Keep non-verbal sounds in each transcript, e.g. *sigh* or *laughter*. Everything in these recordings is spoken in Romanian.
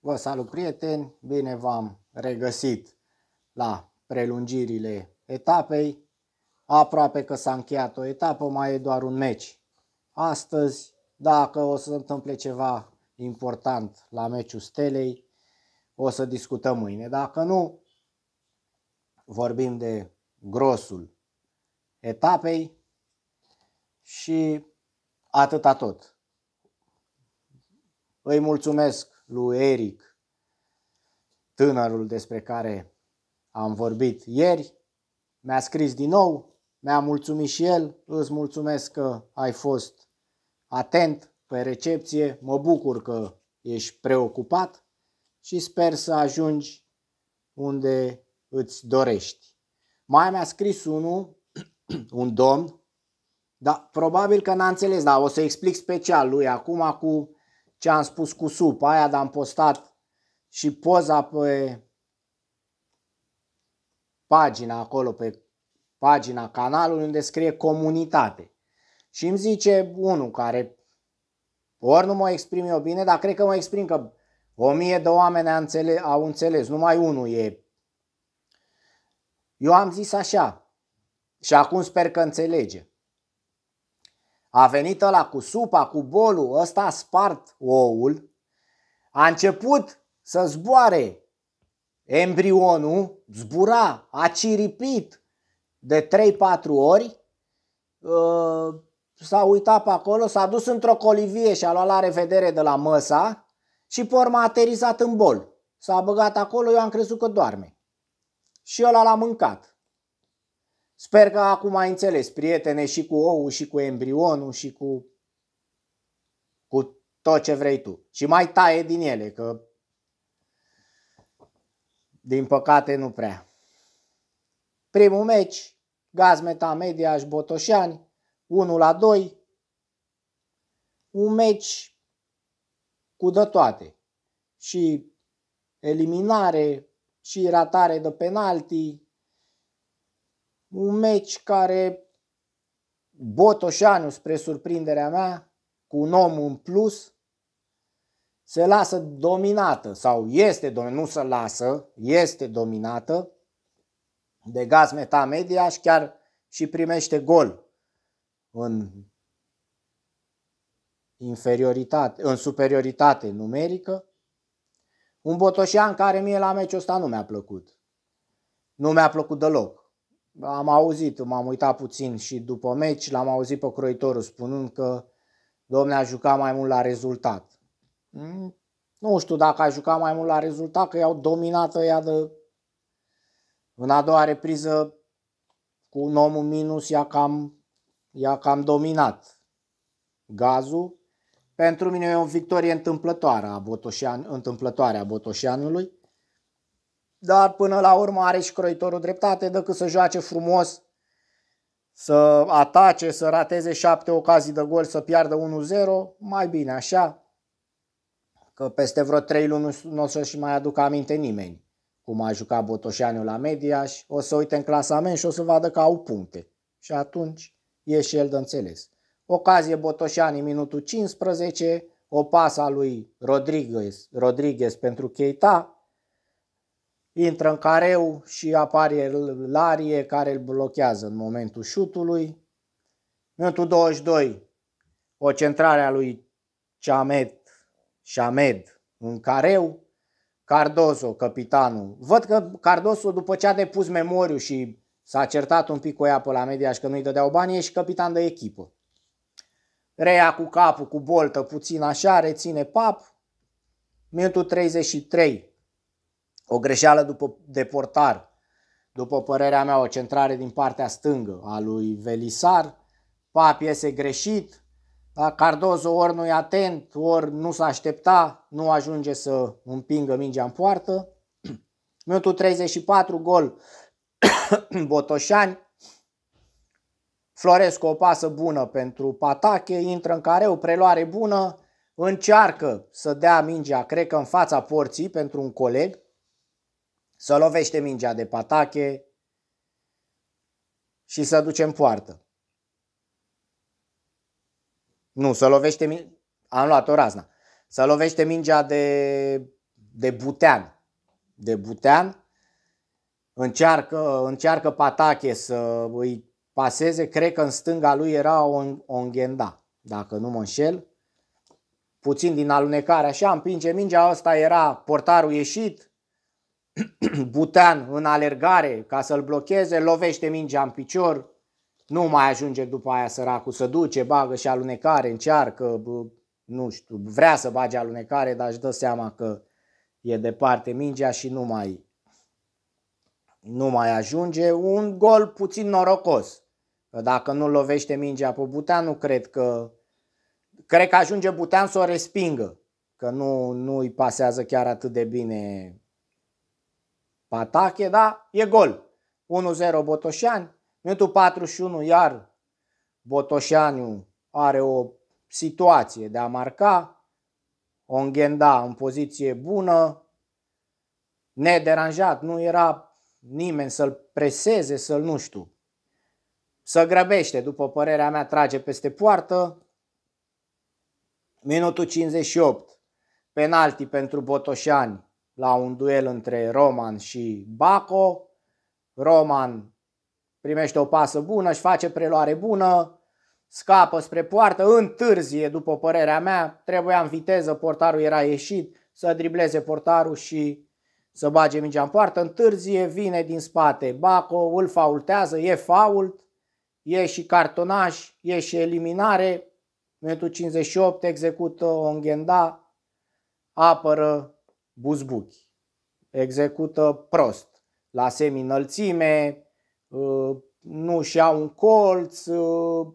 Vă salut prieteni, bine v-am regăsit la prelungirile etapei. Aproape că s-a încheiat o etapă, mai e doar un meci. Astăzi, dacă o să întâmple ceva important la meciul Stelei, o să discutăm mâine. Dacă nu, vorbim de grosul etapei și atâta tot. Îi mulțumesc lui Eric, tânărul despre care am vorbit ieri. Mi-a scris din nou, mi-a mulțumit și el, îți mulțumesc că ai fost atent pe recepție, mă bucur că ești preocupat și sper să ajungi unde îți dorești. Mai mi-a scris unul, *clears throat* un domn, dar probabil că n-a înțeles, dar o să explic special lui acum cu ce am spus cu sup, aia dar am postat și poza pe pagina acolo, pe pagina canalului unde scrie comunitate. Și îmi zice unul care ori nu mă exprim eu bine, dar cred că mă exprim că o mie de oameni au înțeles, au înțeles, numai unul e. Eu am zis așa și acum sper că înțelege. A venit ăla cu supa, cu bolul, ăsta a spart oul, a început să zboare embrionul, zbura, a ciripit de 3-4 ori, uh, s-a uitat pe acolo, s-a dus într-o colivie și a luat la revedere de la măsa și pe urmă a aterizat în bol. S-a băgat acolo, eu am crezut că doarme. Și ăla l-a mâncat. Sper că acum ai înțeles, prietene, și cu ou, și cu embrionul, și cu, cu tot ce vrei tu. Și mai taie din ele, că din păcate nu prea. Primul meci, Gazmeta Mediaș Botoșani, 1 la 2. Un meci cu de toate. Și eliminare, și ratare de penalti, un meci care Botoșanu, spre surprinderea mea, cu un om în plus, se lasă dominată sau este dominată, nu se lasă, este dominată de gaz meta media și chiar și primește gol în inferioritate, în superioritate numerică. Un Botoșan care mie la meciul ăsta nu mi-a plăcut. Nu mi-a plăcut deloc am auzit, m-am uitat puțin și după meci l-am auzit pe croitorul spunând că domne a jucat mai mult la rezultat. Mm, nu știu dacă a jucat mai mult la rezultat, că i-au dominat ea de... În a doua repriză, cu un om în minus, i-a cam, i-a cam dominat gazul. Pentru mine e o victorie întâmplătoare a, Botoșean, întâmplătoare a Botoșeanului dar până la urmă are și croitorul dreptate decât să joace frumos, să atace, să rateze șapte ocazii de gol, să piardă 1-0, mai bine așa, că peste vreo trei luni nu o să-și mai aducă aminte nimeni cum a jucat Botoșaniu la Mediaș, o să uite în clasament și o să vadă că au puncte. Și atunci e și el de înțeles. Ocazie Botoșani minutul 15, o pasă a lui Rodriguez, Rodriguez pentru Keita, intră în careu și apare Larie care îl blochează în momentul șutului. Minutul 22, o centrare a lui Chamed, Chamed în careu. Cardoso, capitanul. Văd că Cardoso, după ce a depus memoriu și s-a certat un pic cu ea pe la media și că nu-i dădeau bani, e și capitan de echipă. Reia cu capul, cu boltă, puțin așa, reține pap. Minutul 33, o greșeală după, deportar, după părerea mea, o centrare din partea stângă a lui Velisar. Papi iese greșit, da? Cardozo ori nu e atent, ori nu s-a aștepta, nu ajunge să împingă mingea în poartă. *clears throat* Minutul 34, gol *clears throat* Botoșani. Florescu o pasă bună pentru Patache, intră în careu, preluare bună, încearcă să dea mingea, cred că în fața porții pentru un coleg, să lovește mingea de patache și să duce în poartă. Nu, să lovește mingea... Am luat o razna. Să lovește mingea de, de butean. De butean. Încearcă, încearcă patache să îi paseze. Cred că în stânga lui era o, o înghenda, dacă nu mă înșel. Puțin din alunecare, așa, împinge mingea. Asta era portarul ieșit, *clears throat* Butean în alergare ca să-l blocheze, lovește mingea în picior, nu mai ajunge după aia săracul să duce, bagă și alunecare, încearcă, nu știu, vrea să bage alunecare, dar își dă seama că e departe mingea și nu mai, nu mai ajunge. Un gol puțin norocos. Că dacă nu lovește mingea pe Butean, nu cred că... Cred că ajunge Butean să o respingă, că nu, nu îi pasează chiar atât de bine Patache, da, e gol. 1-0 Botoșani, minutul 41 iar Botoșaniu are o situație de a marca, Onghenda în poziție bună, nederanjat, nu era nimeni să-l preseze, să-l nu știu. Să grăbește, după părerea mea, trage peste poartă. Minutul 58, penalti pentru Botoșani la un duel între Roman și Baco. Roman primește o pasă bună, își face preluare bună, scapă spre poartă, întârzie după părerea mea, trebuia în viteză, portarul era ieșit, să dribleze portarul și să bage mingea în poartă, întârzie, vine din spate, Baco îl faultează, e fault, e și cartonaș, e și eliminare, minutul 58 execută Onghenda, apără buzbuchi, execută prost, la seminălțime, uh, nu și au un colț uh,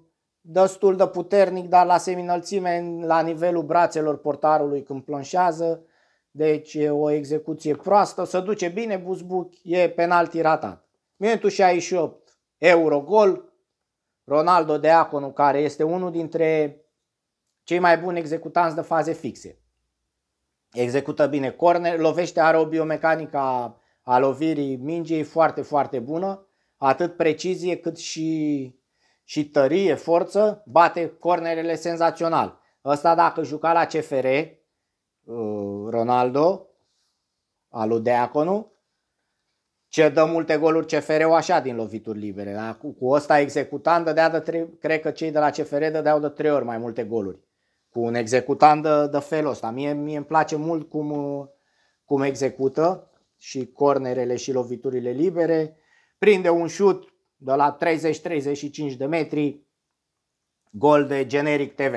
destul de puternic, dar la seminălțime, la nivelul brațelor portarului când planșează, deci e o execuție proastă, se duce bine Buzbuc, e penalti ratat. Minutul 68, Eurogol, Ronaldo Deaconu, care este unul dintre cei mai buni executanți de faze fixe execută bine corner, lovește, are o biomecanică a, a lovirii mingii foarte, foarte bună, atât precizie cât și, și tărie, forță, bate cornerele senzațional. Ăsta dacă juca la CFR, uh, Ronaldo, alu Deaconu, ce dă multe goluri CFR-ul așa din lovituri libere. cu, cu ăsta executant, dădea de trei, cred că cei de la CFR dădeau de trei ori mai multe goluri cu un executant de, de felul ăsta. Mie, mie îmi place mult cum, cum execută și cornerele și loviturile libere. Prinde un șut de la 30-35 de metri, gol de generic TV,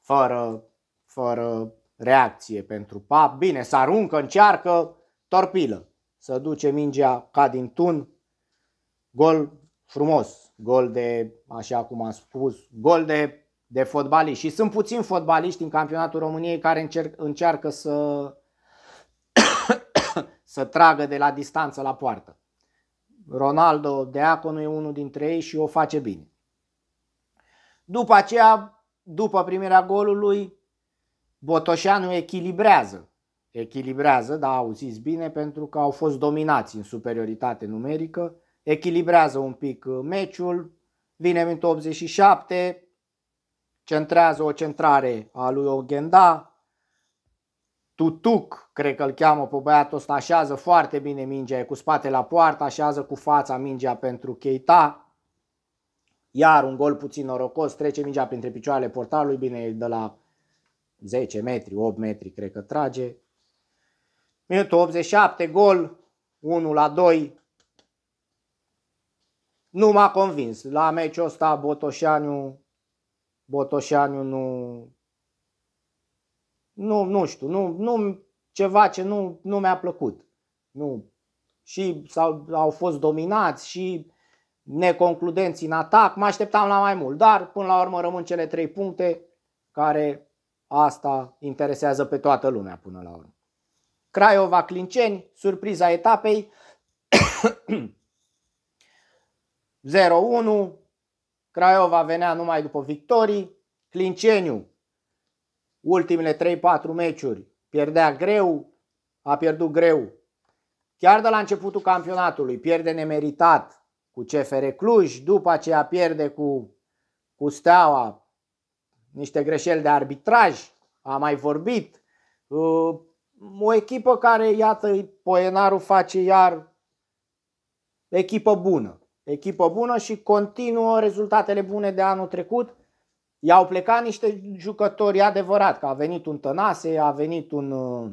fără, fără reacție pentru pap. Bine, se aruncă, încearcă, torpilă. Să duce mingea ca din tun, gol frumos, gol de, așa cum am spus, gol de de fotbaliști. Și sunt puțini fotbaliști în campionatul României care încerc, încearcă să, *coughs* să tragă de la distanță la poartă. Ronaldo Deaconu e unul dintre ei și o face bine. După aceea, după primirea golului, Botoșanu echilibrează. Echilibrează, da, auziți bine, pentru că au fost dominați în superioritate numerică. Echilibrează un pic uh, meciul, vine minutul 87, centrează o centrare a lui Ogenda. Tutuc, cred că îl cheamă pe băiatul ăsta, așează foarte bine mingea, e cu spate la poartă, așează cu fața mingea pentru Keita. Iar un gol puțin norocos, trece mingea printre picioarele portarului, bine, de la 10 metri, 8 metri, cred că trage. Minutul 87, gol, 1 la 2. Nu m-a convins. La meciul ăsta Botoșaniu Botoșaniu nu... Nu, nu știu, nu, nu, ceva ce nu, nu mi-a plăcut. Nu. Și sau, au fost dominați și neconcludenți în atac, mă așteptam la mai mult, dar până la urmă rămân cele trei puncte care asta interesează pe toată lumea până la urmă. Craiova Clinceni, surpriza etapei 0-1, *coughs* Craiova venea numai după victorii, Clinceniu ultimele 3-4 meciuri pierdea greu, a pierdut greu. Chiar de la începutul campionatului pierde nemeritat cu CFR Cluj, după aceea pierde cu, cu Steaua niște greșeli de arbitraj, a mai vorbit. Uh, o echipă care, iată, poenaru face iar echipă bună. Echipă bună și continuă rezultatele bune de anul trecut. I-au plecat niște jucători adevărat, că a venit un Tănase, a venit un, uh,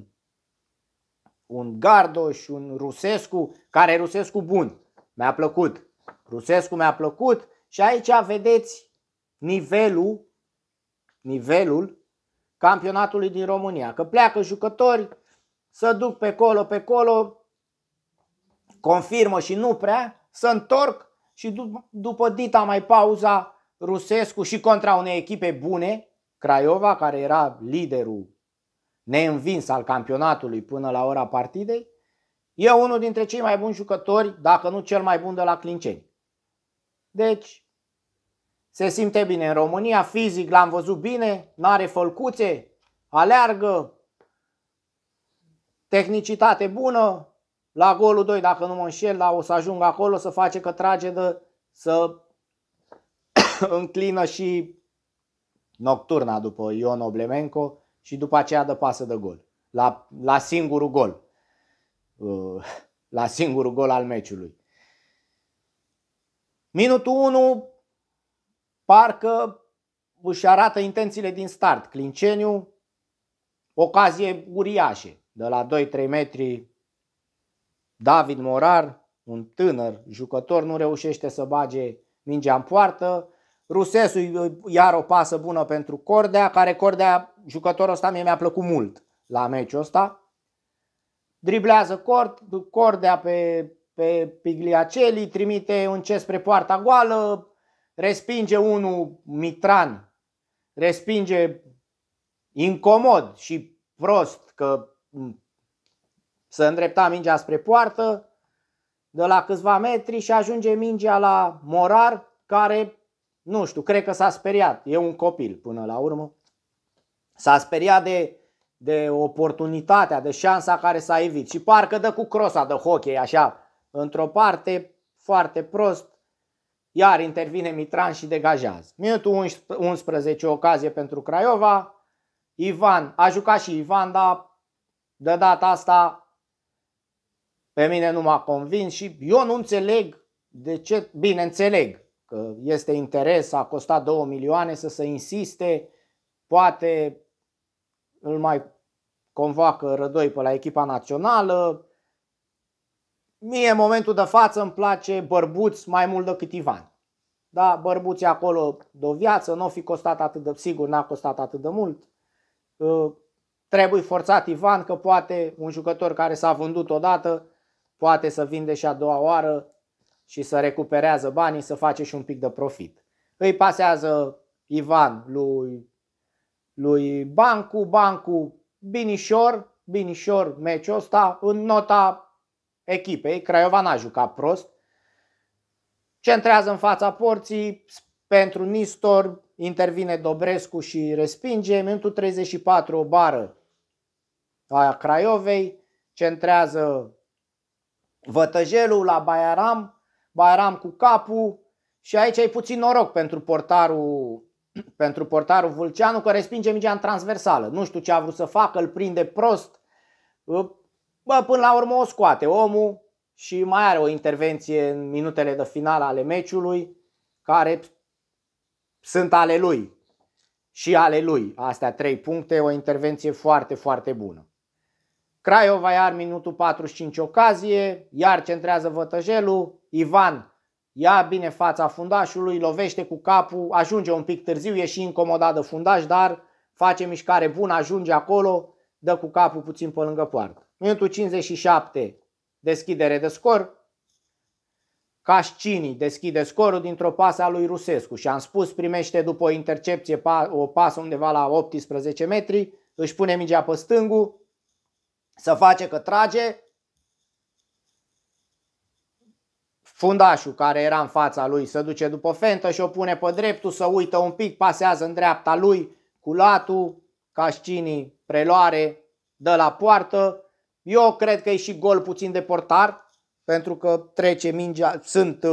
un Gardoș, un Rusescu, care Rusescu bun, mi-a plăcut. Rusescu mi-a plăcut și aici vedeți nivelul, nivelul campionatului din România. Că pleacă jucători, să duc pe colo, pe colo, confirmă și nu prea, să întorc și dup- după dita mai pauza Rusescu și contra unei echipe bune, Craiova, care era liderul neînvins al campionatului până la ora partidei, e unul dintre cei mai buni jucători, dacă nu cel mai bun de la Clinceni. Deci, se simte bine în România, fizic l-am văzut bine, n-are fălcuțe, aleargă, tehnicitate bună, la golul 2, dacă nu mă înșel, la, o să ajung acolo, să face că trage de, să *coughs* înclină și nocturna după Ion Oblemenco și după aceea dă pasă de gol. La, la singurul gol. Uh, *laughs* la singurul gol al meciului. Minutul 1, parcă își arată intențiile din start. Clinceniu, ocazie uriașe, de la 2-3 metri David Morar, un tânăr jucător, nu reușește să bage mingea în poartă. Rusesu iar o pasă bună pentru Cordea, care Cordea, jucătorul ăsta mie mi-a plăcut mult la meciul ăsta. Driblează Cord, Cordea pe, pe pigliaceli, trimite un ce spre poarta goală, respinge unul Mitran, respinge incomod și prost că să îndrepta mingea spre poartă, de la câțiva metri și ajunge mingea la Morar, care, nu știu, cred că s-a speriat. E un copil până la urmă. S-a speriat de, de oportunitatea, de șansa care s-a evit. Și parcă dă cu crosa de hockey, așa, într-o parte, foarte prost. Iar intervine Mitran și degajează. Minutul 11, ocazie pentru Craiova. Ivan, a jucat și Ivan, dar de data asta pe mine nu m-a convins și eu nu înțeleg de ce, bine înțeleg că este interes, a costat 2 milioane să se insiste, poate îl mai convoacă Rădoi pe la echipa națională. Mie în momentul de față îmi place bărbuți mai mult decât Ivan. Da, Bărbuț acolo de o viață, nu n-o fi costat atât de, sigur n-a costat atât de mult. Trebuie forțat Ivan că poate un jucător care s-a vândut odată poate să vinde și a doua oară și să recuperează banii, să face și un pic de profit. Îi pasează Ivan lui, lui Bancu, Bancu Binișor, Binișor meciul ăsta în nota echipei, Craiova n-a jucat prost, centrează în fața porții, pentru Nistor intervine Dobrescu și respinge, minutul 34 o bară a Craiovei, centrează Vătăjelul la Baiaram, Baiaram cu capul și aici e puțin noroc pentru portarul, *clears throat* pentru portarul Vulceanu că respinge mingea în transversală. Nu știu ce a vrut să facă, îl prinde prost. Bă, până la urmă o scoate omul și mai are o intervenție în minutele de final ale meciului care sunt ale lui și ale lui. Astea trei puncte, o intervenție foarte, foarte bună. Craiova iar minutul 45 ocazie, iar centrează Vătăjelu, Ivan ia bine fața fundașului, lovește cu capul, ajunge un pic târziu, e și incomodat de fundaș, dar face mișcare bună, ajunge acolo, dă cu capul puțin pe lângă poartă. Minutul 57, deschidere de scor, Cascini deschide scorul dintr-o pasă a lui Rusescu și am spus primește după o intercepție o pasă undeva la 18 metri, își pune mingea pe stângul, să face că trage. Fundașul care era în fața lui se duce după fentă și o pune pe dreptul, să uită un pic, pasează în dreapta lui, culatul, Cascini, preluare, dă la poartă. Eu cred că e și gol puțin de portar, pentru că trece mingea, sunt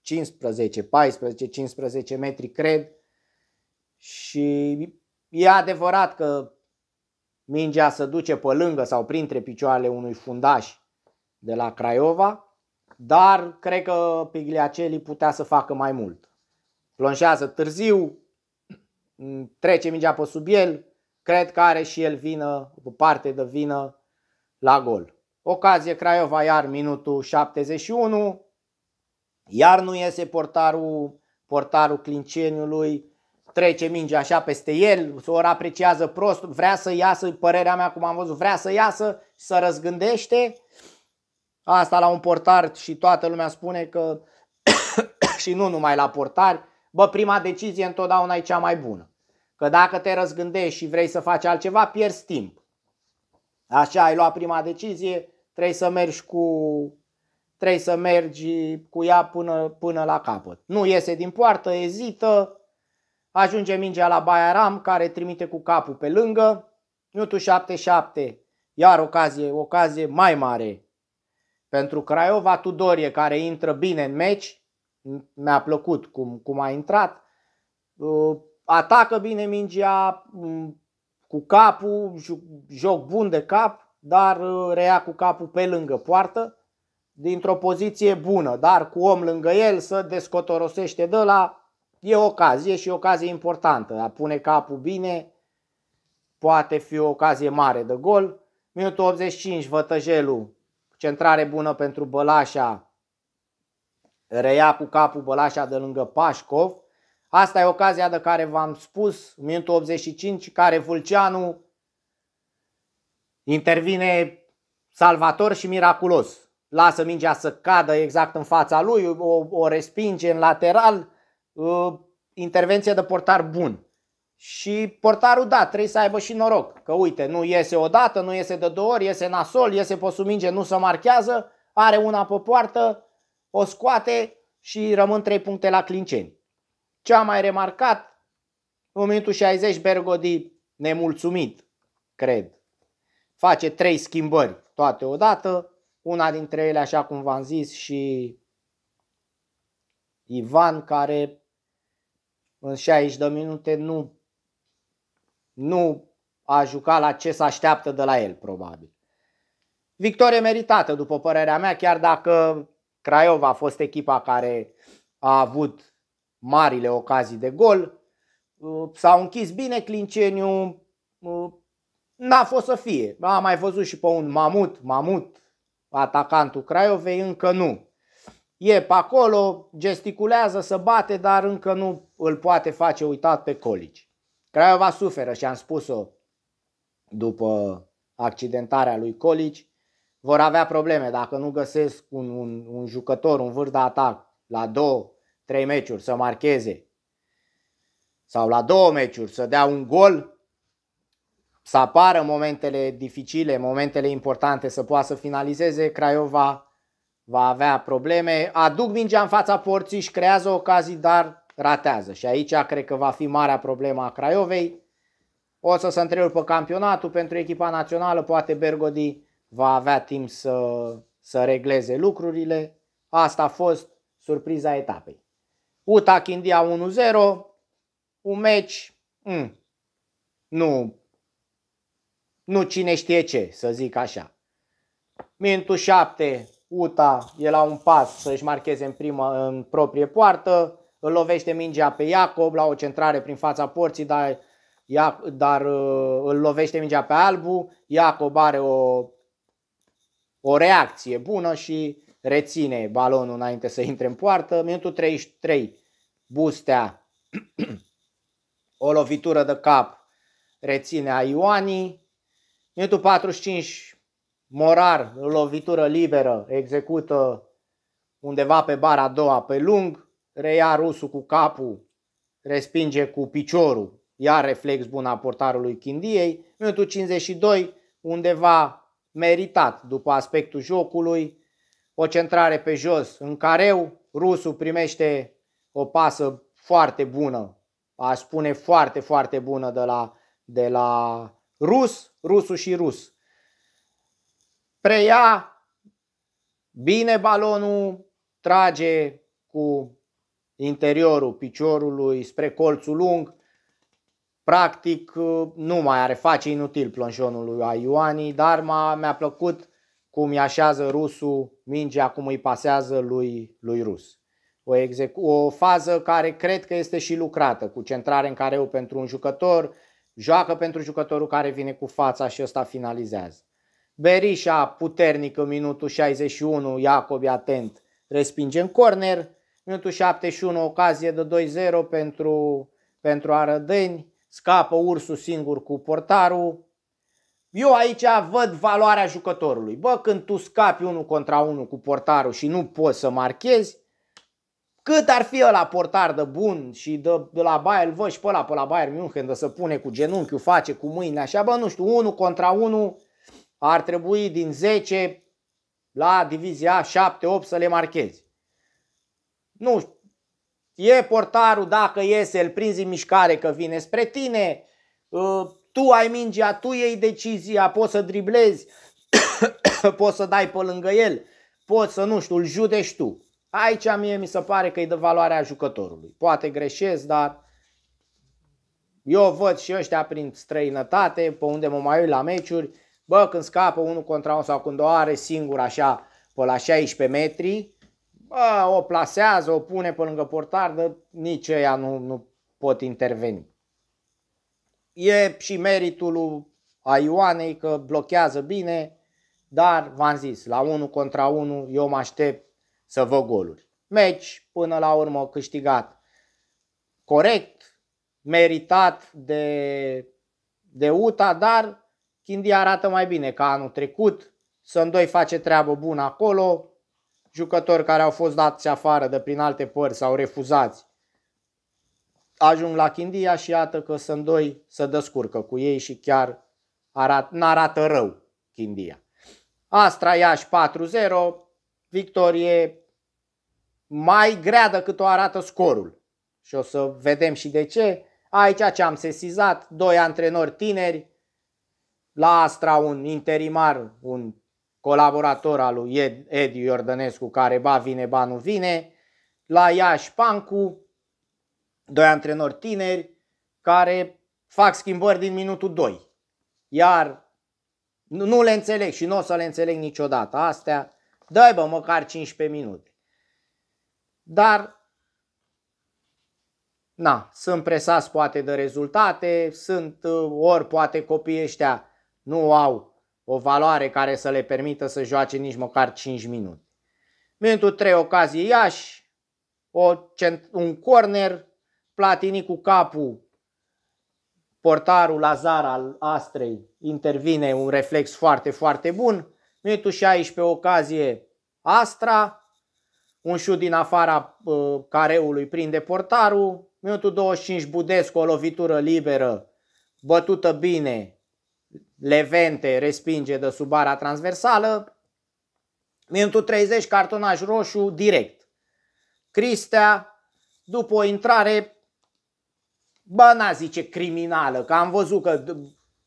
15, 14, 15 metri, cred. Și e adevărat că Mingea se duce pe lângă sau printre picioarele unui fundaș de la Craiova, dar cred că Pigliaceli putea să facă mai mult. Plonșează târziu, trece mingea pe sub el, cred că are și el vină, o parte de vină la gol. Ocazie Craiova iar minutul 71, iar nu iese portarul, portarul Clinceniului, trece mingea așa peste el, o apreciază prost, vrea să iasă, părerea mea cum am văzut, vrea să iasă, să răzgândește. Asta la un portar și toată lumea spune că *coughs* și nu numai la portari, bă, prima decizie întotdeauna e cea mai bună. Că dacă te răzgândești și vrei să faci altceva, pierzi timp. Așa, ai luat prima decizie, trebuie să mergi cu trebuie să mergi cu ea până, până la capăt. Nu iese din poartă, ezită, Ajunge mingea la Bayaram care trimite cu capul pe lângă. Minutul 77, iar ocazie, ocazie mai mare pentru Craiova Tudorie care intră bine în meci. Mi-a plăcut cum, cum a intrat. Uh, atacă bine mingea mm, cu capul, joc bun de cap, dar uh, rea cu capul pe lângă poartă dintr-o poziție bună, dar cu om lângă el să descotorosește de la e o ocazie și o ocazie importantă. A pune capul bine poate fi o ocazie mare de gol. Minutul 85, Vătăjelu, centrare bună pentru Bălașa, reia cu capul Bălașa de lângă Pașcov. Asta e ocazia de care v-am spus, minutul 85, care Vulceanu intervine salvator și miraculos. Lasă mingea să cadă exact în fața lui, o, o respinge în lateral, Uh, intervenție de portar bun. Și portarul, da, trebuie să aibă și noroc. Că uite, nu iese odată, nu iese de două ori, iese nasol, iese pe suminge, nu se marchează, are una pe poartă, o scoate și rămân trei puncte la clinceni. Ce am mai remarcat? În minutul 60 Bergodi nemulțumit, cred. Face trei schimbări toate odată, una dintre ele, așa cum v-am zis, și Ivan care în 60 de minute nu, nu a jucat la ce se așteaptă de la el, probabil. Victorie meritată, după părerea mea, chiar dacă Craiova a fost echipa care a avut marile ocazii de gol. Uh, s-au închis bine Clinceniu, uh, n-a fost să fie. Am mai văzut și pe un Mamut, Mamut, atacantul Craiovei, încă nu. E pe acolo, gesticulează, să bate, dar încă nu îl poate face uitat pe Colici. Craiova suferă și am spus-o după accidentarea lui Colici. Vor avea probleme dacă nu găsesc un, un, un jucător, un vârf de atac la două, trei meciuri să marcheze sau la două meciuri să dea un gol, să apară momentele dificile, momentele importante, să poată să finalizeze, Craiova va avea probleme. Aduc mingea în fața porții și creează ocazii, dar ratează. Și aici cred că va fi marea problemă a Craiovei. O să se întrerupă campionatul pentru echipa națională, poate Bergodi va avea timp să, să regleze lucrurile. Asta a fost surpriza etapei. Uta India 1-0, un meci, mm, nu, nu cine știe ce, să zic așa. Mintu 7, Uta e la un pas să-și marcheze în, prima, în proprie poartă, îl lovește mingea pe Iacob la o centrare prin fața porții, dar, Ia, dar uh, îl lovește mingea pe Albu, Iacob are o, o reacție bună și reține balonul înainte să intre în poartă. Minutul 33, Bustea, *clears throat* o lovitură de cap, reține a Ioanii. Minutul 45, Morar, lovitură liberă, execută undeva pe bara a doua pe lung reia rusul cu capul, respinge cu piciorul, iar reflex bun a portarului Chindiei. Minutul 52, undeva meritat după aspectul jocului, o centrare pe jos în careu, rusul primește o pasă foarte bună, aș spune foarte, foarte bună de la, de la rus, rusul și rus. Preia bine balonul, trage cu interiorul piciorului spre colțul lung, practic nu mai are, face inutil plonjonul lui Ioani, dar mi-a plăcut cum îi așează rusul mingea, cum îi pasează lui, lui rus. O, execu- o fază care cred că este și lucrată, cu centrare în careu pentru un jucător, joacă pentru jucătorul care vine cu fața și ăsta finalizează. Berisha puternic minutul 61, Iacob atent, respinge în corner, Minutul 71, ocazie de 2-0 pentru, pentru Arădeni. Scapă ursul singur cu portarul. Eu aici văd valoarea jucătorului. Bă, când tu scapi unul contra unul cu portarul și nu poți să marchezi, cât ar fi la portar de bun și de, de la Bayer, îl văd și pe ăla, pe la Bayern München, de să pune cu genunchiul, face cu mâinile, așa, bă, nu știu, unul contra unul ar trebui din 10 la divizia 7-8 să le marchezi nu e portarul, dacă iese, îl prinzi în mișcare că vine spre tine, ă, tu ai mingea, tu iei decizia, poți să driblezi, *coughs* poți să dai pe lângă el, poți să, nu știu, îl judești tu. Aici mie mi se pare că e de valoarea jucătorului. Poate greșesc, dar eu văd și ăștia prin străinătate, pe unde mă mai uit la meciuri, bă, când scapă unul contra unul sau când o are singur așa pe la 16 metri, bă, o plasează, o pune pe lângă portar, dar nici ea nu, nu pot interveni. E și meritul lui a Ioanei că blochează bine, dar v-am zis, la 1 contra 1 eu mă aștept să vă goluri. Meci până la urmă câștigat corect, meritat de, de UTA, dar Chindia arată mai bine ca anul trecut, doi face treabă bună acolo, jucători care au fost dați afară de prin alte părți sau refuzați ajung la Chindia și iată că sunt doi să descurcă cu ei și chiar arat, n-arată rău Chindia. Astra Iași 4-0, victorie mai grea decât o arată scorul. Și o să vedem și de ce. Aici ce am sesizat, doi antrenori tineri, la Astra un interimar, un colaborator al lui Edi Iordănescu, care ba vine, ba nu vine, la Iași Pancu, doi antrenori tineri care fac schimbări din minutul 2. Iar nu le înțeleg și nu o să le înțeleg niciodată astea. dă bă, măcar 15 minute. Dar, na, sunt presați poate de rezultate, sunt uh, ori poate copiii ăștia nu au o valoare care să le permită să joace nici măcar 5 minute. Minutul 3 ocazie Iași, o, un corner, Platini cu capul, portarul Lazar al Astrei intervine un reflex foarte, foarte bun. Minutul 16 ocazie Astra, un șut din afara uh, careului prinde portarul. Minutul 25 Budescu o lovitură liberă, bătută bine, Levente respinge de sub bara transversală. Minutul 30, cartonaj roșu direct. Cristea, după o intrare, bă, n zice criminală, că am văzut că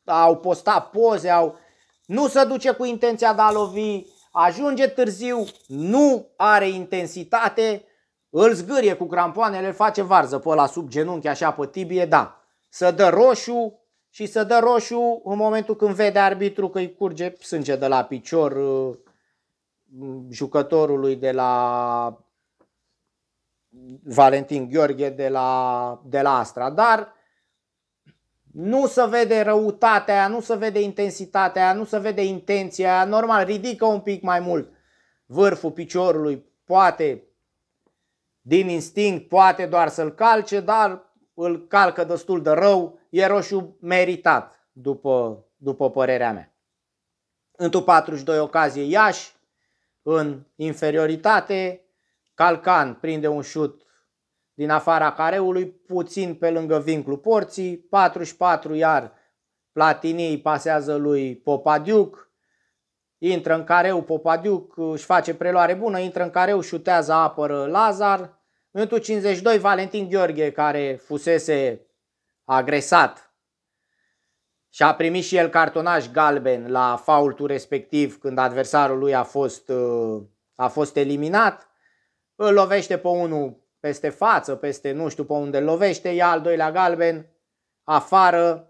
au postat poze, au... nu se duce cu intenția de a lovi, ajunge târziu, nu are intensitate, îl zgârie cu crampoanele, îl face varză pe la sub genunchi, așa pe tibie, da. Să dă roșu, și să dă roșu în momentul când vede arbitru că îi curge sânge de la picior uh, jucătorului de la Valentin Gheorghe de la, de la Astra. Dar nu se vede răutatea, nu se vede intensitatea, nu se vede intenția. Normal, ridică un pic mai mult vârful piciorului, poate din instinct, poate doar să-l calce, dar îl calcă destul de rău e roșu meritat, după, după părerea mea. În 42 ocazie Iași, în inferioritate, Calcan prinde un șut din afara careului, puțin pe lângă vincul porții, 44 iar Platini pasează lui Popadiuc, intră în careu Popadiuc, își face preluare bună, intră în careu, șutează, apără Lazar. Minutul 52, Valentin Gheorghe, care fusese agresat și a primit și el cartonaș galben la faultul respectiv când adversarul lui a fost, uh, a fost eliminat, îl lovește pe unul peste față, peste nu știu pe unde îl lovește, ia al doilea galben, afară,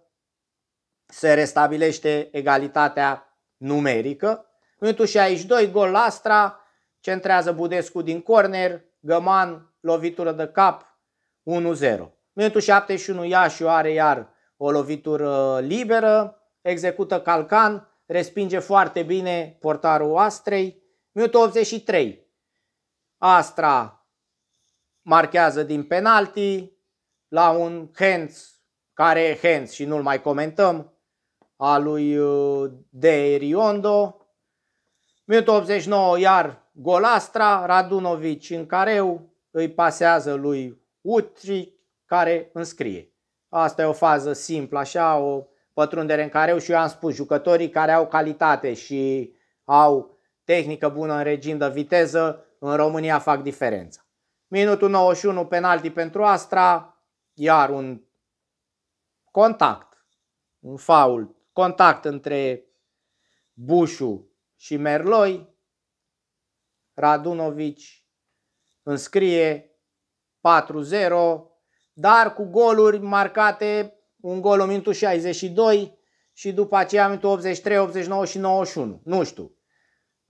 se restabilește egalitatea numerică. Minutul 62, gol la Astra, centrează Budescu din corner, Găman, lovitură de cap, 1-0. Minutul 71 Iașiu are iar o lovitură liberă, execută Calcan, respinge foarte bine portarul Astrei. Minutul 83 Astra marchează din penalti la un Hens, care e Hens și nu-l mai comentăm, a lui uh, De Riondo. Minutul 89 iar Golastra, Radunovici în careu, îi pasează lui Utric, care înscrie. Asta e o fază simplă, așa, o pătrundere în care eu și eu am spus, jucătorii care au calitate și au tehnică bună în regim de viteză, în România fac diferența. Minutul 91 penalti pentru Astra, iar un contact, un faul, contact între Bușu și Merloi, Radunovici înscrie 4-0, dar cu goluri marcate, un gol în minutul 62 și după aceea minutul 83, 89 și 91. Nu știu.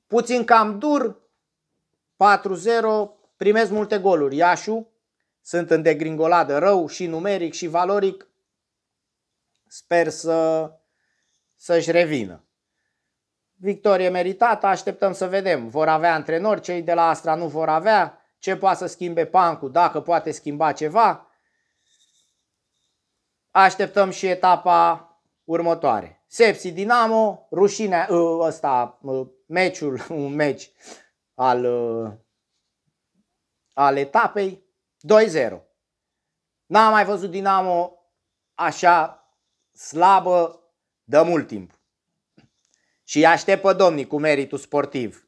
Puțin cam dur, 4-0, primez multe goluri. Iașu, sunt în degringoladă rău și numeric și valoric. Sper să, să-și revină. Victorie meritată, așteptăm să vedem. Vor avea antrenori, cei de la Astra nu vor avea. Ce poate să schimbe Pancu, dacă poate schimba ceva. Așteptăm și etapa următoare. Sepsi Dinamo, rușinea, uh, ăsta, uh, meciul, *laughs* un meci al, uh, al etapei, 2-0. N-am mai văzut Dinamo așa slabă de mult timp. Și aștept pe domnii cu meritul sportiv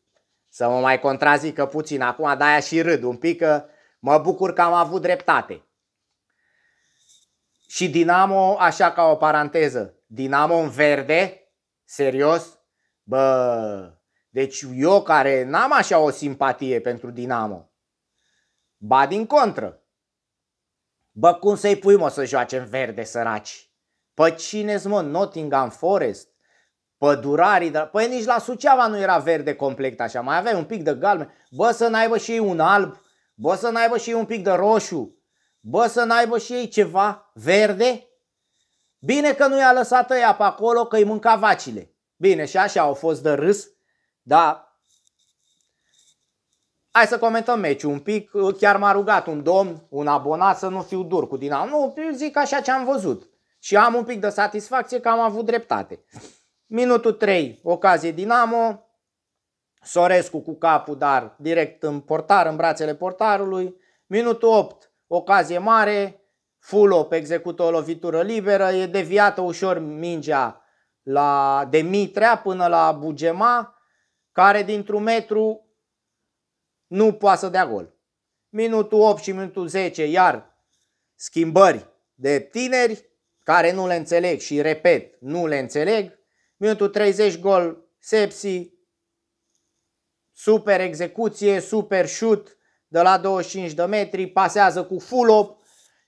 să mă mai contrazică puțin acum, de-aia și râd un pic că mă bucur că am avut dreptate și Dinamo, așa ca o paranteză, Dinamo în verde, serios, bă, deci eu care n-am așa o simpatie pentru Dinamo, ba din contră, bă, cum să-i pui mă să joace în verde săraci? Pă cine mă, Nottingham Forest, pădurarii, dar, păi nici la Suceava nu era verde complet așa, mai aveai un pic de galben, bă să n-aibă și un alb, bă să n-aibă și un pic de roșu, Bă, să n-aibă și ei ceva verde? Bine că nu i-a lăsat ea pe acolo, că îi mânca vacile. Bine, și așa au fost de râs, dar hai să comentăm meciul un pic. Chiar m-a rugat un domn, un abonat, să nu fiu dur cu Dinamo. Nu, eu zic așa ce am văzut. Și am un pic de satisfacție că am avut dreptate. Minutul 3, ocazie Dinamo, Sorescu cu capul, dar direct în portar, în brațele portarului. Minutul 8, ocazie mare, Fulop execută o lovitură liberă, e deviată ușor mingea la, de Mitrea până la Bugema, care dintr-un metru nu poate să dea gol. Minutul 8 și minutul 10, iar schimbări de tineri care nu le înțeleg și repet, nu le înțeleg. Minutul 30 gol Sepsi, super execuție, super șut, de la 25 de metri, pasează cu Fulop,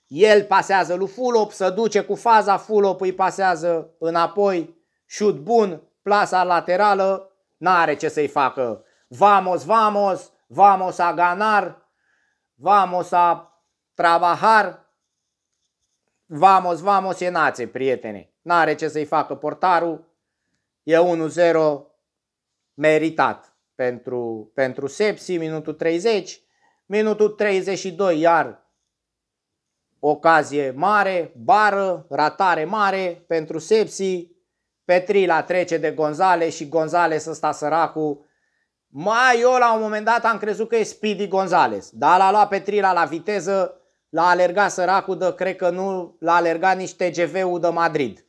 el pasează lui Fulop, se duce cu faza, Fulop îi pasează înapoi, șut bun, plasa laterală, n-are ce să-i facă. Vamos, vamos, vamos a ganar, vamos a trabajar, vamos, vamos e națe, prietene. N-are ce să-i facă portarul, e 1-0 meritat pentru, pentru Sepsi, minutul 30. Minutul 32, iar ocazie mare, bară, ratare mare pentru Sepsi, Petrila trece de Gonzale și Gonzales ăsta săracul. Mai eu la un moment dat am crezut că e Speedy Gonzales, dar l-a luat Petrila la viteză, l-a alergat săracul de, cred că nu, l-a alergat nici TGV-ul de Madrid.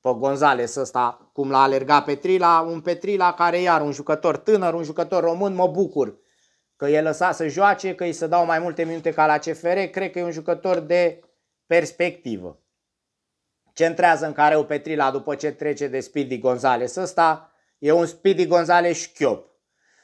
Pe Gonzales ăsta, cum l-a alergat Petrila, un Petrila care iar un jucător tânăr, un jucător român, mă bucur că e lăsat să joace, că îi se dau mai multe minute ca la CFR, cred că e un jucător de perspectivă. Centrează în care o Petrila după ce trece de Speedy Gonzales ăsta, e un Speedy Gonzales șchiop.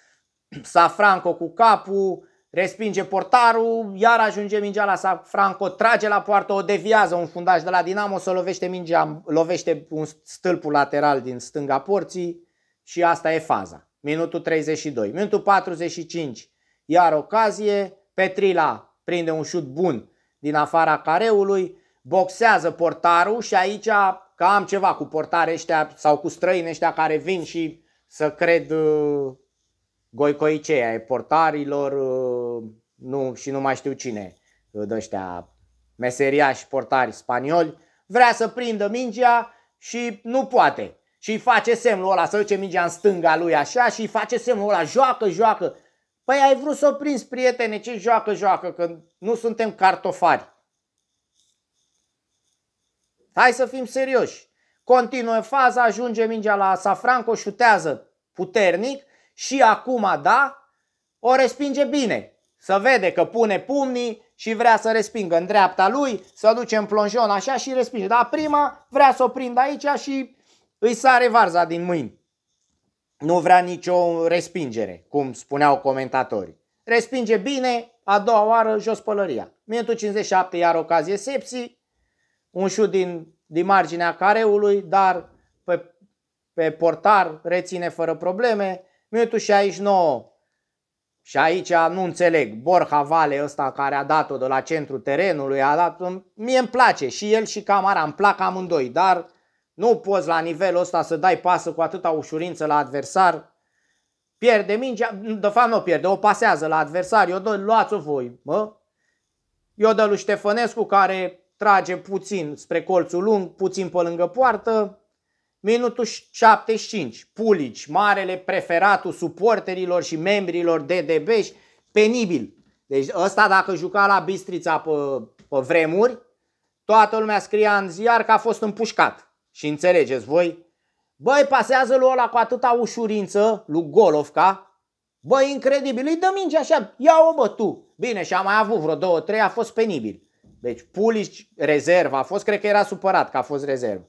*clears throat* Safranco cu capul, respinge portarul, iar ajunge mingea la Safranco, trage la poartă, o deviază un fundaj de la Dinamo, să lovește mingea, lovește un stâlpul lateral din stânga porții și asta e faza. Minutul 32. Minutul 45 iar ocazie, Petrila prinde un șut bun din afara careului, boxează portarul și aici că am ceva cu portare ăștia sau cu străini ăștia care vin și să cred uh, goicoicei ai portarilor uh, nu, și nu mai știu cine uh, de ăștia meseriași portari spanioli, vrea să prindă mingea și nu poate. Și îi face semnul ăla să duce mingea în stânga lui așa și îi face semnul ăla, joacă, joacă. Păi ai vrut să o prins prietene, ce joacă, joacă, că nu suntem cartofari. Hai să fim serioși. Continuă faza, ajunge mingea la Safranco, șutează puternic și acum, da, o respinge bine. Să vede că pune pumnii și vrea să respingă în dreapta lui, să duce în plonjon așa și respinge. Dar prima vrea să o prindă aici și îi sare varza din mâini nu vrea nicio respingere, cum spuneau comentatorii. Respinge bine, a doua oară jos pălăria. Minutul 57, iar ocazie Sepsi, un șut din, din marginea careului, dar pe, pe portar reține fără probleme. Minutul 69, și aici nu înțeleg, Borja Vale ăsta care a dat-o de la centrul terenului, a dat mie îmi place și el și Camara, îmi plac amândoi, dar nu poți la nivelul ăsta să dai pasă cu atâta ușurință la adversar. Pierde mingea, de fapt nu pierde, o pasează la adversar, eu dă, luați-o voi, mă. Eu dă lui Ștefănescu care trage puțin spre colțul lung, puțin pe lângă poartă. Minutul 75, Pulici, marele preferatul suporterilor și membrilor DDB, penibil. Deci ăsta dacă juca la Bistrița pe, pe vremuri, toată lumea scria în ziar că a fost împușcat și înțelegeți voi, băi, pasează lui ăla cu atâta ușurință, lui Golovka. băi, incredibil, îi dă minge așa, ia-o bă tu. Bine, și a mai avut vreo două, trei, a fost penibil. Deci Pulici rezervă a fost, cred că era supărat că a fost rezervă.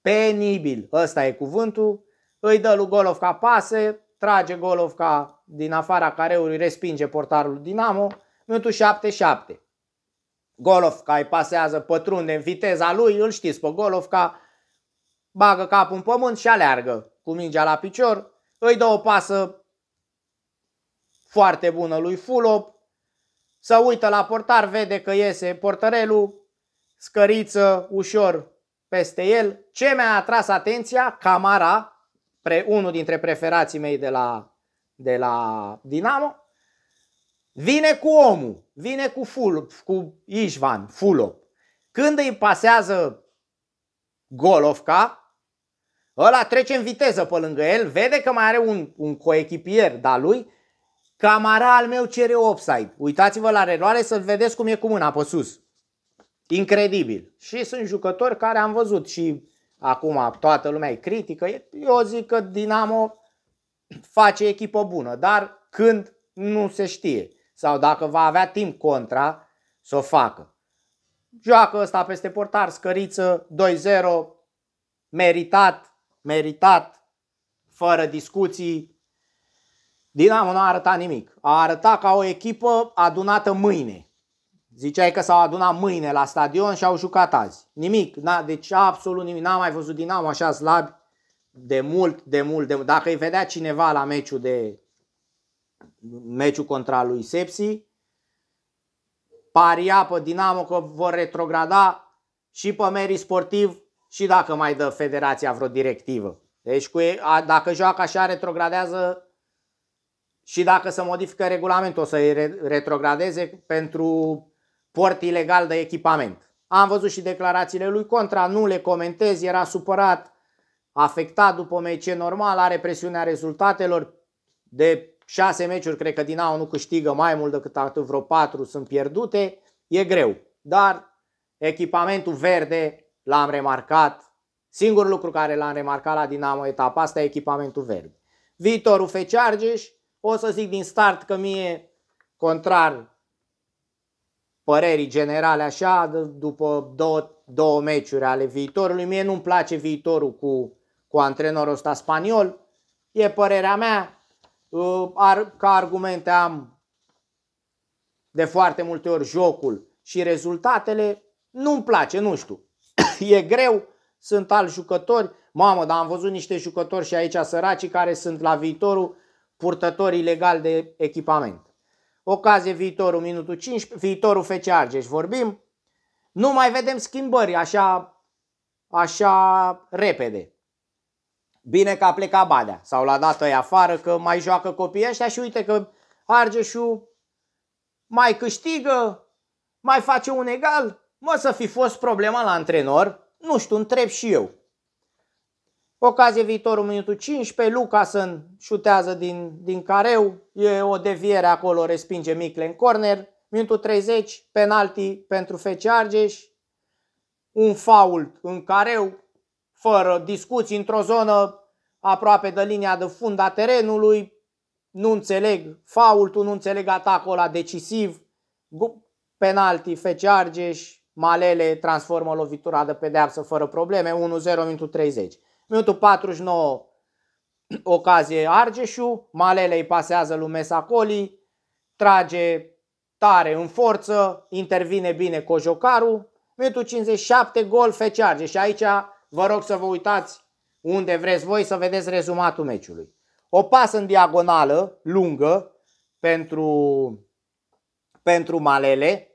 Penibil, ăsta e cuvântul, îi dă lui Golovka pase, trage Golovka din afara careului, respinge portarul Dinamo, minutul 7-7. Golovka îi pasează, pătrunde în viteza lui, îl știți pe Golovca, bagă capul în pământ și aleargă cu mingea la picior, îi dă o pasă foarte bună lui Fulop, să uită la portar, vede că iese portărelul, scăriță ușor peste el. Ce mi-a atras atenția? Camara, pre, unul dintre preferații mei de la, de la Dinamo, vine cu omul, vine cu, Fulop, cu Ișvan, Fulop. Când îi pasează Golovka, Ăla trece în viteză pe lângă el, vede că mai are un, un coechipier de lui, camara al meu cere offside. Uitați-vă la reloare să-l vedeți cum e cu mâna pe sus. Incredibil. Și sunt jucători care am văzut și acum toată lumea e critică. Eu zic că Dinamo face echipă bună, dar când nu se știe sau dacă va avea timp contra să o facă. Joacă ăsta peste portar, scăriță, 2-0, meritat, meritat, fără discuții. Dinamo nu a arătat nimic. A arătat ca o echipă adunată mâine. Ziceai că s-au adunat mâine la stadion și au jucat azi. Nimic, na, deci absolut nimic. N-am mai văzut Dinamo așa slabi de mult, de mult, de mult. Dacă îi vedea cineva la meciul de meciul contra lui Sepsi, paria pe Dinamo că vor retrograda și pe merii sportiv și dacă mai dă federația vreo directivă. Deci cu, a, dacă joacă așa, retrogradează și dacă se modifică regulamentul, o să-i re, retrogradeze pentru port ilegal de echipament. Am văzut și declarațiile lui Contra, nu le comentez, era supărat, afectat după meci normal, are presiunea rezultatelor de șase meciuri, cred că din au nu câștigă mai mult decât atât, vreo patru sunt pierdute, e greu. Dar echipamentul verde l-am remarcat, singurul lucru care l-am remarcat la Dinamo etapa asta e echipamentul verde. Viitorul Feceargeș, o să zic din start că mie, contrar părerii generale așa, după două, două meciuri ale viitorului, mie nu-mi place viitorul cu, cu antrenorul ăsta spaniol, e părerea mea, ă, ca argumente am de foarte multe ori jocul și rezultatele, nu-mi place, nu știu e greu, sunt alți jucători. Mamă, dar am văzut niște jucători și aici săraci care sunt la viitorul purtători ilegal de echipament. Ocazie viitorul minutul 15, viitorul FC Argeș deci vorbim. Nu mai vedem schimbări așa, așa repede. Bine că a plecat Badea sau l-a dat afară că mai joacă copiii ăștia și uite că Argeșul mai câștigă, mai face un egal, Mă, să fi fost problema la antrenor? Nu știu, întreb și eu. Ocazie viitorul minutul 15, Lucasen șutează din, din careu, e o deviere acolo, respinge Micle în corner. Minutul 30, penalti pentru FC Argeș, un fault în careu, fără discuții, într-o zonă aproape de linia de fund a terenului, nu înțeleg faultul, nu înțeleg atacul ăla decisiv, penalti FC Argeș, Malele transformă lovitura de pedeapsă fără probleme, 1-0 minutul 30. Minutul 49, ocazie Argeșu, Malele îi pasează lui Mesacoli, trage tare în forță, intervine bine Cojocaru. Minutul 57, gol Fece Argeș. Și aici vă rog să vă uitați unde vreți voi să vedeți rezumatul meciului. O pasă în diagonală, lungă, pentru, pentru Malele,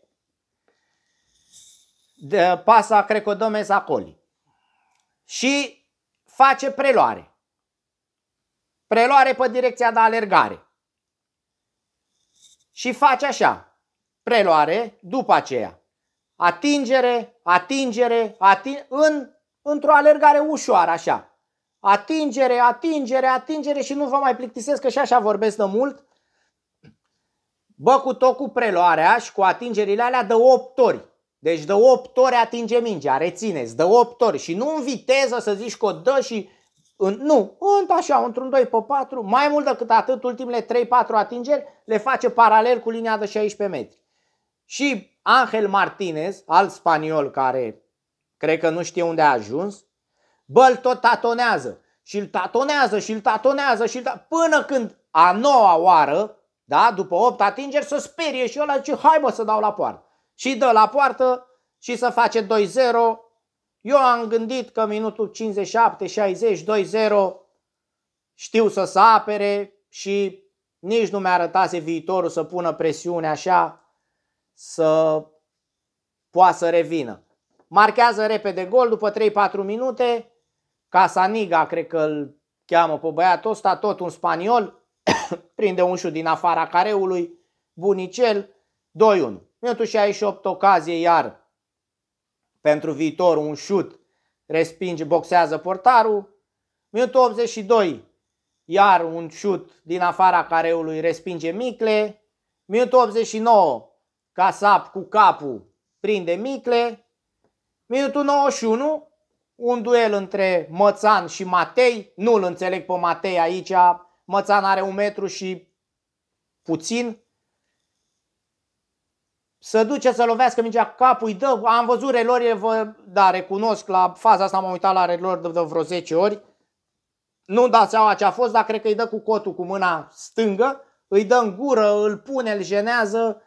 de pasa Crecodomes acoli și face preluare. Preluare pe direcția de alergare. Și face așa. Preluare, după aceea. Atingere, atingere, ating în, într-o alergare ușoară, așa. Atingere, atingere, atingere și nu vă mai plictisesc că și așa vorbesc de mult. Bă, cu tot cu preluarea și cu atingerile alea de 8 ori. Deci de 8 ori atinge mingea, rețineți, de 8 ori și nu în viteză să zici că o dă și în, nu, în așa, într-un 2 pe 4, mai mult decât atât, ultimele 3-4 atingeri le face paralel cu linia de 16 metri. Și Angel Martinez, alt spaniol care cred că nu știe unde a ajuns, bă, îl tot tatonează și îl tatonează și îl tatonează și ta... până când a noua oară, da, după 8 atingeri, să sperie și ăla ce hai bă să dau la poartă și dă la poartă și să face 2-0. Eu am gândit că minutul 57-60, 2-0, știu să se apere și nici nu mi-arătase viitorul să pună presiune așa, să poată să revină. Marchează repede gol după 3-4 minute. Casaniga, cred că îl cheamă pe băiatul ăsta, tot un spaniol. *coughs* Prinde unșul din afara careului, bunicel, 2-1 tu ai și 8 ocazie iar pentru viitor, un șut, respinge, boxează portarul. Minutul 82, iar un șut din afara careului, respinge Micle. Minutul 89, Casap cu capul, prinde Micle. Minutul 91, un duel între Mățan și Matei. Nu-l înțeleg pe Matei aici. Mățan are un metru și puțin, să duce să lovească mingea capului, îi dă, am văzut relorile, vă, da, recunosc, la faza asta m-am uitat la relor de, de vreo 10 ori, nu da seama ce a fost, dar cred că îi dă cu cotul cu mâna stângă, îi dă în gură, îl pune, îl jenează.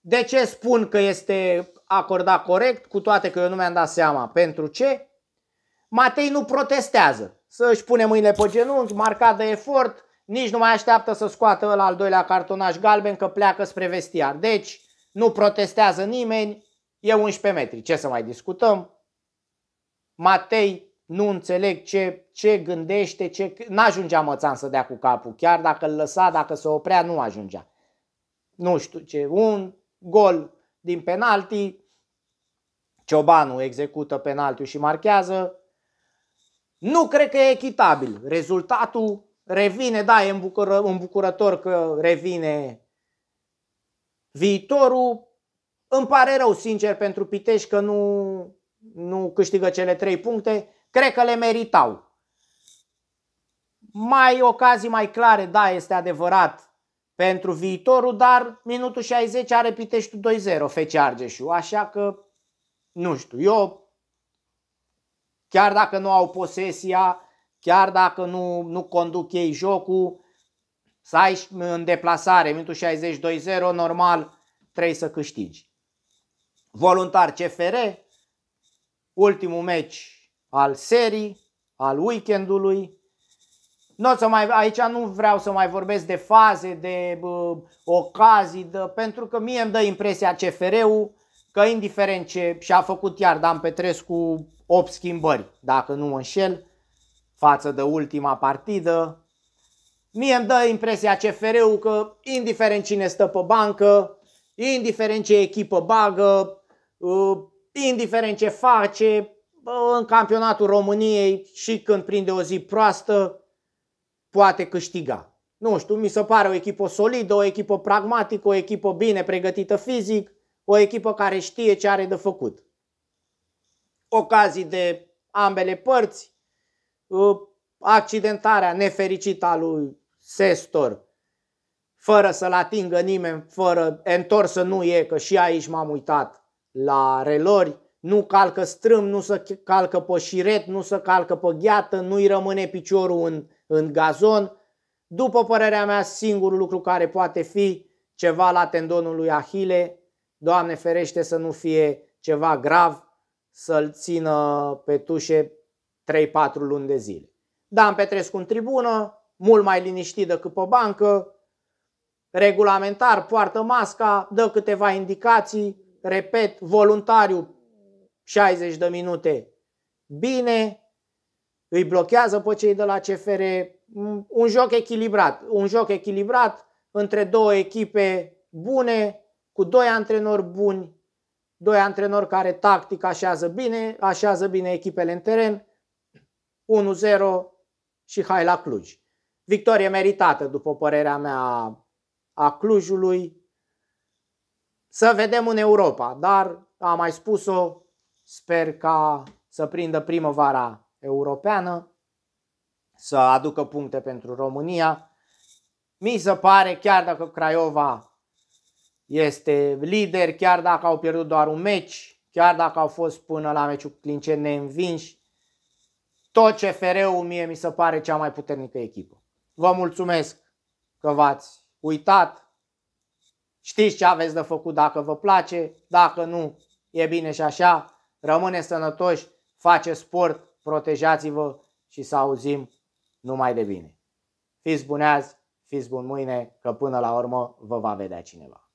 De ce spun că este acordat corect, cu toate că eu nu mi-am dat seama pentru ce? Matei nu protestează. Să își pune mâinile pe genunchi, marcat de efort, nici nu mai așteaptă să scoată ăla al doilea cartonaș galben că pleacă spre vestiar. Deci, nu protestează nimeni, e 11 metri, ce să mai discutăm? Matei, nu înțeleg ce, ce gândește, ce... n-ajungea Mățan să dea cu capul, chiar dacă îl lăsa, dacă se oprea, nu ajungea. Nu știu ce, un gol din penalti, Ciobanu execută penaltiul și marchează. Nu cred că e echitabil. Rezultatul revine, da, e îmbucură, îmbucurător că revine Viitorul, îmi pare rău sincer pentru Pitești că nu, nu câștigă cele trei puncte, cred că le meritau. Mai ocazii mai clare, da, este adevărat pentru viitorul, dar minutul 60 are Pitești 2-0 Fece Argeșu, așa că nu știu, eu chiar dacă nu au posesia, chiar dacă nu, nu conduc ei jocul, să ai în deplasare, minutul 62 0 normal trebuie să câștigi. Voluntar CFR, ultimul meci al serii, al weekendului. Nu să mai, aici nu vreau să mai vorbesc de faze, de bă, ocazii, de, pentru că mie îmi dă impresia CFR-ul că indiferent ce și-a făcut iar Dan Petrescu 8 schimbări, dacă nu mă înșel, față de ultima partidă, Mie îmi dă impresia CFR-ul că indiferent cine stă pe bancă, indiferent ce echipă bagă, uh, indiferent ce face, uh, în campionatul României și când prinde o zi proastă, poate câștiga. Nu știu, mi se pare o echipă solidă, o echipă pragmatică, o echipă bine pregătită fizic, o echipă care știe ce are de făcut. Ocazii de ambele părți, uh, accidentarea nefericită a lui sestor, fără să-l atingă nimeni, fără întors să nu e, că și aici m-am uitat la relori, nu calcă strâm, nu se calcă pe șiret, nu se calcă pe gheată, nu-i rămâne piciorul în, în gazon. După părerea mea, singurul lucru care poate fi ceva la tendonul lui Ahile, Doamne ferește să nu fie ceva grav, să-l țină pe tușe 3-4 luni de zile. Dan Petrescu în tribună, mult mai liniștit decât pe bancă, regulamentar, poartă masca, dă câteva indicații, repet, voluntariu 60 de minute bine, îi blochează pe cei de la CFR, mm, un joc echilibrat, un joc echilibrat între două echipe bune, cu doi antrenori buni, doi antrenori care tactic așează bine, așează bine echipele în teren, 1-0 și hai la Cluj. Victorie meritată, după părerea mea, a Clujului. Să vedem în Europa, dar am mai spus-o, sper ca să prindă primăvara europeană, să aducă puncte pentru România. Mi se pare, chiar dacă Craiova este lider, chiar dacă au pierdut doar un meci, chiar dacă au fost până la meciul Clinceni neînvinși, tot CFR-ul mie mi se pare cea mai puternică echipă. Vă mulțumesc că v-ați uitat. Știți ce aveți de făcut dacă vă place, dacă nu, e bine și așa. Rămâneți sănătoși, faceți sport, protejați-vă și să auzim numai de bine. Fiți buni fiți bun. mâine, că până la urmă vă va vedea cineva.